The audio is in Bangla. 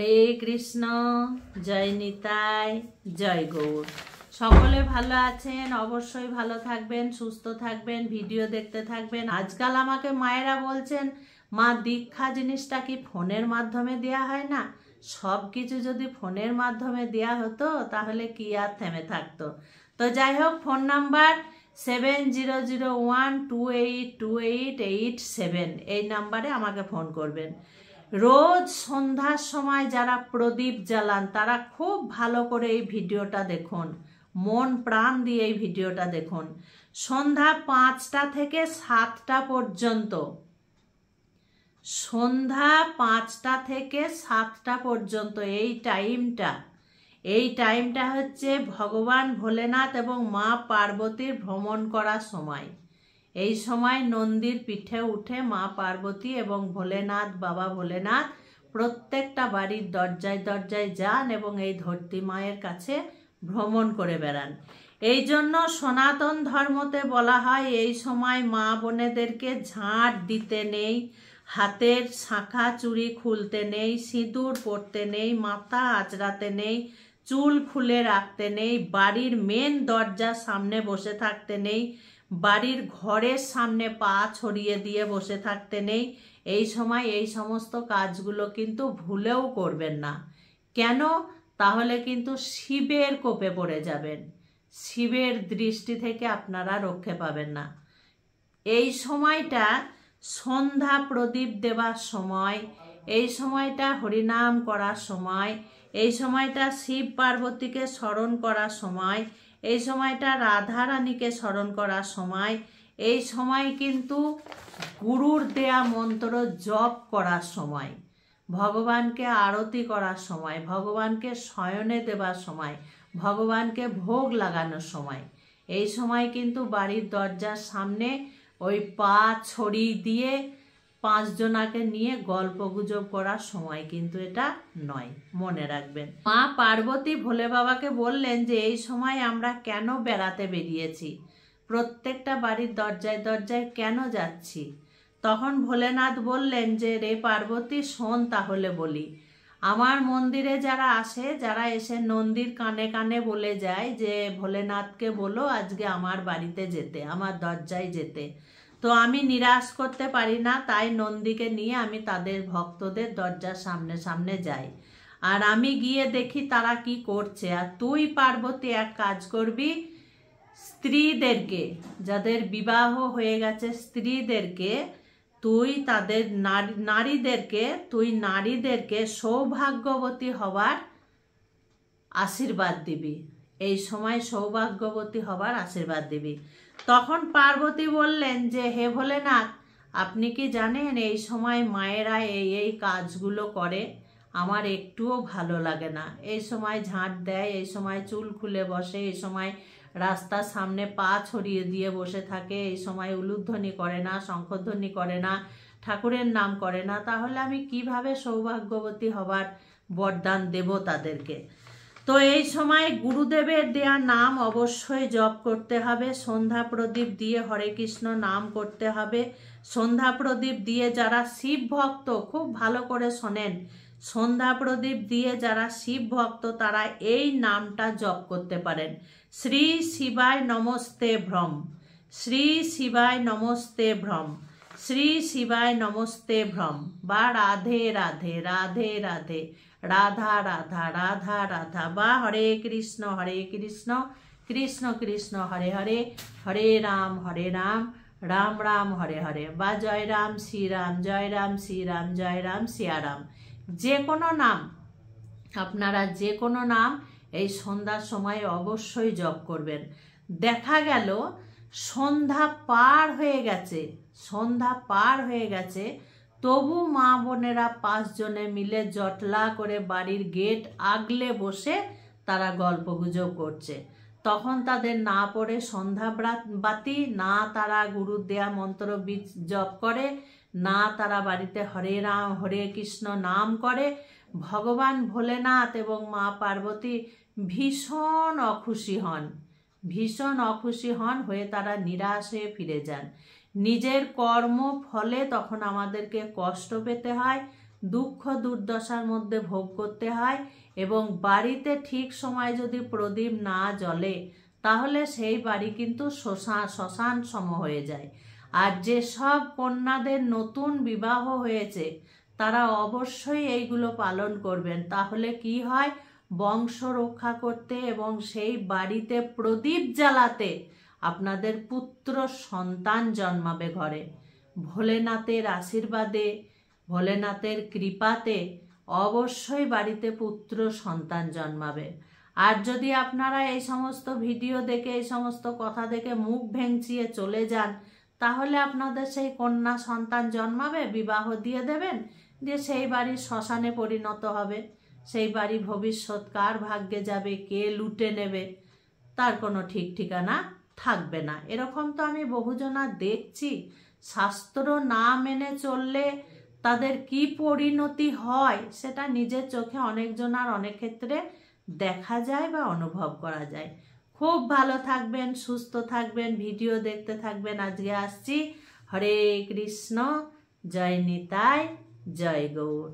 হরে কৃষ্ণ জয় নিতাই জয় গৌর সকলে ভালো আছেন অবশ্যই ভালো থাকবেন সুস্থ থাকবেন ভিডিও দেখতে থাকবেন আজকাল আমাকে মায়েরা বলছেন মা দীক্ষা জিনিসটা কি ফোনের মাধ্যমে দেয়া হয় না সব কিছু যদি ফোনের মাধ্যমে দেয়া হতো তাহলে কি আর থেমে থাকতো তো যাই হোক phone number seven zero zero one two eight two eight eight seven এই নাম্বারে আমাকে ফোন করবেন রোজ সন্ধ্যার সময় যারা প্রদীপ জ্বালান তারা খুব ভালো করে এই ভিডিওটা দেখুন মন প্রাণ দিয়ে এই ভিডিওটা দেখুন সন্ধ্যা পাঁচটা থেকে সাতটা পর্যন্ত সন্ধ্যা পাঁচটা থেকে সাতটা পর্যন্ত এই টাইমটা এই টাইমটা হচ্ছে ভগবান ভোলেনাথ এবং মা পার্বতীর ভ্রমণ করার সময় এই সময় নন্দীর পিঠে উঠে মা পার্বতী এবং ভোলেনাথ বাবা ভোলেনাথ প্রত্যেকটা বাড়ির দরজায় দরজায় যান এবং এই ধরতি মায়ের কাছে ভ্রমণ করে বেড়ান এই জন্য সনাতন ধর্মতে বলা হয় এই সময় মা বোনেদেরকে ঝাঁট দিতে নেই হাতের শাঁখা চুরি খুলতে নেই সিঁদুর পরতে নেই মাথা আঁচড়াতে নেই চুল খুলে রাখতে নেই বাড়ির মেন দরজার সামনে বসে থাকতে নেই বাড়ির ঘরের সামনে পা ছড়িয়ে দিয়ে বসে থাকতে নেই এই সময় এই সমস্ত কাজগুলো কিন্তু ভুলেও করবেন না কেন তাহলে কিন্তু শিবের কোপে পড়ে যাবেন শিবের দৃষ্টি থেকে আপনারা রক্ষে পাবেন না এই সময়টা সন্ধ্যা প্রদীপ দেবার সময় এই সময়টা হরিনাম করার সময় এই সময়টা শিব পার্বতীকে স্মরণ করার সময় এই সময়টা রাধা রানীকে স্মরণ করার সময় এই সময় কিন্তু গুরুর দেয়া মন্ত্র জপ করার সময় ভগবানকে আরতি করার সময় ভগবানকে শয়নে দেবার সময় ভগবানকে ভোগ লাগানোর সময় এই সময় কিন্তু বাড়ির দরজার সামনে ওই পা ছড়ি দিয়ে পাঁচজনাকে নিয়ে গল্প গুজব করার সময় কিন্তু এটা নয় মনে রাখবেন মা পার্বতী ভোলে বাবাকে বললেন যে এই সময় আমরা কেন বেড়াতে বেরিয়েছি প্রত্যেকটা বাড়ির দরজায় দরজায় কেন যাচ্ছি তখন ভোলেনাথ বললেন যে রে পার্বতী শোন তাহলে বলি আমার মন্দিরে যারা আসে যারা এসে নন্দীর কানে কানে বলে যায় যে ভোলেনাথকে বলো আজকে আমার বাড়িতে যেতে আমার দরজায় যেতে তো আমি নিরাশ করতে পারি না তাই নন্দীকে নিয়ে আমি তাদের ভক্তদের দরজার সামনে সামনে যাই আর আমি গিয়ে দেখি তারা কি করছে আর তুই পার্বতী এক কাজ করবি স্ত্রীদেরকে যাদের বিবাহ হয়ে গেছে স্ত্রীদেরকে তুই তাদের নারী নারীদেরকে তুই নারীদেরকে সৌভাগ্যবতী হওয়ার আশীর্বাদ দিবি এই সময় সৌভাগ্যবতী হবার আশীর্বাদ দিবি তখন পার্বতী বললেন যে হে ভোলেনাথ আপনি কি জানেন এই সময় মায়েরা এই এই কাজগুলো করে আমার একটুও ভালো লাগে না এই সময় ঝাঁট দেয় এই সময় চুল খুলে বসে এই সময় রাস্তার সামনে পা ছড়িয়ে দিয়ে বসে থাকে এই সময় উলুধ্বনি করে না শঙ্খধ্বনি করে না ঠাকুরের নাম করে না তাহলে আমি কিভাবে সৌভাগ্যবতী হবার বরদান দেব তাদেরকে তো এই সময় গুরুদেবের দেয়া নাম অবশ্যই জপ করতে হবে সন্ধ্যা প্রদীপ দিয়ে হরে কৃষ্ণ নাম করতে হবে সন্ধ্যা প্রদীপ দিয়ে যারা শিব ভক্ত খুব ভালো করে শোনেন সন্ধ্যা প্রদীপ দিয়ে যারা শিব ভক্ত তারা এই নামটা জপ করতে পারেন শ্রী শিবায় নমস্তে ভ্রম শ্রী শিবায় নমস্তে ভ্রম শ্রী শিবায় নমস্তে ভ্রম বা রাধে রাধে রাধে রাধে রাধা রাধা রাধা রাধা বা হরে কৃষ্ণ হরে কৃষ্ণ কৃষ্ণ কৃষ্ণ হরে হরে হরে রাম হরে রাম রাম রাম হরে হরে বা জয় রাম শ্রীরাম জয় রাম শ্রীরাম জয় রাম শিয়ারাম যে কোনো নাম আপনারা যে কোনো নাম এই সন্ধ্যার সময় অবশ্যই জপ করবেন দেখা গেল সন্ধ্যা পার হয়ে গেছে সন্ধ্যা পার হয়ে গেছে তবু মা বোনেরা পাঁচজনে মিলে জটলা করে বাড়ির গেট আগলে বসে তারা গল্পগুজব করছে তখন তাদের না পড়ে সন্ধ্যা বাতি না তারা গুরু দেয়া মন্ত্র বীজ জপ করে না তারা বাড়িতে হরে রাম হরে কৃষ্ণ নাম করে ভগবান ভোলেনাথ এবং মা পার্বতী ভীষণ অখুশি হন ভীষণ অখুশি হন হয়ে তারা নিরাশ হয়ে ফিরে যান নিজের কর্ম ফলে তখন আমাদেরকে কষ্ট পেতে হয় দুঃখ দুর্দশার মধ্যে ভোগ করতে হয় এবং বাড়িতে ঠিক সময় যদি প্রদীপ না জ্বলে তাহলে সেই বাড়ি কিন্তু শ্মশান শ্মশান সম হয়ে যায় আর যেসব কন্যাদের নতুন বিবাহ হয়েছে তারা অবশ্যই এইগুলো পালন করবেন তাহলে কি হয় বংশ রক্ষা করতে এবং সেই বাড়িতে প্রদীপ জ্বালাতে আপনাদের পুত্র সন্তান জন্মাবে ঘরে ভোলেনাথের আশীর্বাদে ভোলেনাথের কৃপাতে অবশ্যই বাড়িতে পুত্র সন্তান জন্মাবে আর যদি আপনারা এই সমস্ত ভিডিও দেখে এই সমস্ত কথা দেখে মুখ ভেঙচিয়ে চলে যান তাহলে আপনাদের সেই কন্যা সন্তান জন্মাবে বিবাহ দিয়ে দেবেন দিয়ে সেই বাড়ির শ্মশানে পরিণত হবে সেই বাড়ি ভবিষ্যৎ কার ভাগ্যে যাবে কে লুটে নেবে তার কোনো ঠিক ঠিকানা থাকবে না এরকম তো আমি বহুজনা দেখছি শাস্ত্র না মেনে চললে তাদের কি পরিণতি হয় সেটা নিজের চোখে অনেকজনার অনেক ক্ষেত্রে দেখা যায় বা অনুভব করা যায় খুব ভালো থাকবেন সুস্থ থাকবেন ভিডিও দেখতে থাকবেন আজকে আসছি হরে কৃষ্ণ জয় নিতাই জয় গৌর